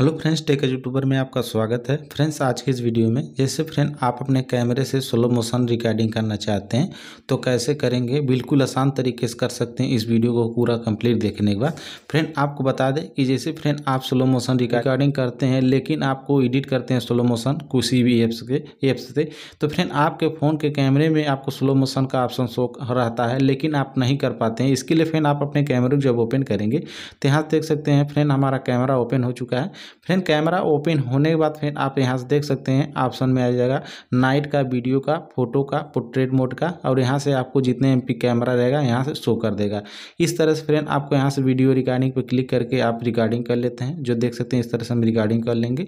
hello friends tech YouTuber में आपका स्वागत है फ्रेंड्स आज के इस वीडियो में जैसे फ्रेंड आप अपने कैमरे से स्लो मोशन रिकॉर्डिंग करना चाहते हैं तो कैसे करेंगे बिल्कुल आसान तरीके से कर सकते हैं इस वीडियो को पूरा कंप्लीट देखने के बाद फ्रेंड आपको बता दें कि जैसे फ्रेंड आप स्लो मोशन रिकॉर्डिंग करते हैं लेकिन आपको एडिट करते हैं स्लो मोशन किसी भी ऐप्स के ऐप्स से तो फ्रेंड आपके फ़ोन के कैमरे में आपको स्लो मोशन का ऑप्शन शो रहता है लेकिन आप नहीं कर पाते हैं इसके लिए फ्रेंड आप अपने कैमरे को जब ओपन करेंगे तो यहाँ देख सकते हैं फ्रेंड हमारा कैमरा ओपन हो चुका है फ्रेंड कैमरा ओपन होने के बाद फिर आप यहाँ से देख सकते हैं ऑप्शन में आ जाएगा नाइट का वीडियो का फोटो का पोर्ट्रेट मोड का और यहाँ से आपको जितने एम कैमरा रहेगा यहाँ से शो कर देगा इस तरह से फ्रेंड आपको यहाँ से वीडियो रिकॉर्डिंग पर क्लिक करके आप रिकॉर्डिंग कर लेते हैं जो देख सकते हैं इस तरह से हम रिकॉर्डिंग कर लेंगे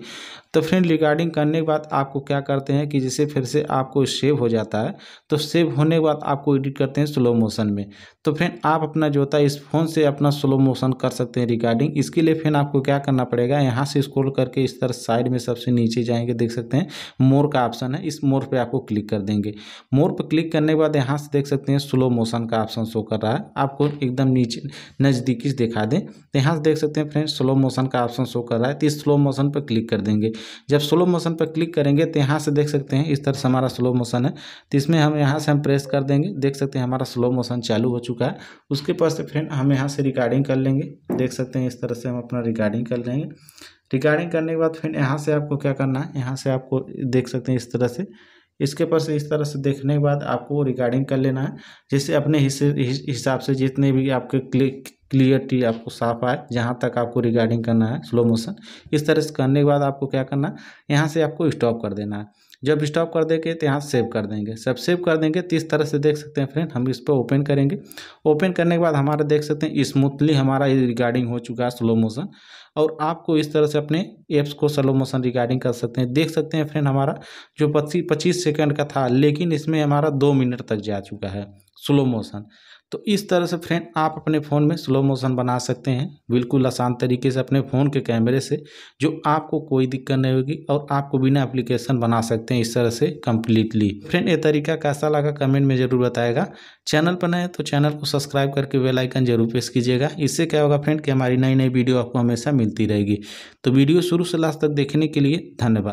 तो फ्रेंड रिकॉर्डिंग करने के बाद आपको क्या करते हैं कि जिसे फिर से आपको सेव हो जाता है तो सेव होने के बाद आपको एडिट करते हैं स्लो मोशन में तो फ्रेंड आप अपना जो होता है इस फोन से अपना स्लो मोशन कर सकते हैं रिकॉर्डिंग इसके लिए फिर आपको क्या करना पड़ेगा यहाँ से स्क्रोल करके इस तरह साइड में सबसे नीचे जाएंगे देख सकते हैं मोर का ऑप्शन है इस मोर पर आपको क्लिक कर देंगे मोर पर क्लिक करने के बाद यहाँ से देख सकते हैं स्लो मोशन का ऑप्शन शो कर रहा है आपको एकदम नीचे नज़दीकी से दिखा दें तो यहाँ से देख सकते हैं फ्रेंड्स स्लो मोशन का ऑप्शन शो कर रहा है तो इस स्लो मोशन पर क्लिक कर देंगे जब स्लो मोशन पर क्लिक करेंगे तो यहाँ से देख सकते हैं इस तरह से हमारा स्लो मोशन है तो इसमें हम यहाँ से हम प्रेस कर देंगे देख सकते हैं हमारा स्लो मोशन चालू हो चुका है उसके पास से फ्रेंड हम यहाँ से रिकॉर्डिंग कर लेंगे देख सकते हैं इस तरह से हम अपना रिकॉर्डिंग कर लेंगे रिगार्डिंग करने के बाद फिर यहाँ से आपको क्या करना है यहाँ से आपको देख सकते हैं इस तरह से इसके पास इस तरह से देखने के बाद आपको रिगार्डिंग कर लेना है जैसे अपने हिसाब से जितने भी आपके क्लिक क्लियरिटी आपको साफ आए जहाँ तक आपको रिगार्डिंग करना है स्लो मोशन इस तरह से करने के बाद आपको क्या करना है यहाँ से आपको स्टॉप कर देना है जब स्टॉप कर देंगे तो यहाँ सेव कर देंगे सब सेव कर देंगे तो इस तरह से देख सकते हैं फ्रेंड हम इस पर ओपन करेंगे ओपन करने के बाद हमारा देख सकते हैं स्मूथली हमारा रिगार्डिंग हो चुका है स्लो मोशन और आपको इस तरह से अपने ऐप्स को स्लो मोशन रिकॉर्डिंग कर सकते हैं देख सकते हैं फ्रेंड हमारा जो पच्चीस पच्चीस सेकेंड का था लेकिन इसमें हमारा दो मिनट तक जा चुका है स्लो मोशन तो इस तरह से फ्रेंड आप अपने फ़ोन में स्लो मोशन बना सकते हैं बिल्कुल आसान तरीके से अपने फ़ोन के कैमरे से जो आपको कोई दिक्कत नहीं होगी और आपको बिना एप्लीकेशन बना सकते हैं इस तरह से कम्प्लीटली फ्रेंड ये तरीका कैसा लगा कमेंट में ज़रूर बताएगा चैनल पर नए तो चैनल को सब्सक्राइब करके बेलाइकन जरूर प्रेस कीजिएगा इससे क्या होगा फ्रेंड कि हमारी नई नई वीडियो आपको हमेशा मिलती रहेगी तो वीडियो शुरू से लास्ट तक देखने के लिए धन्यवाद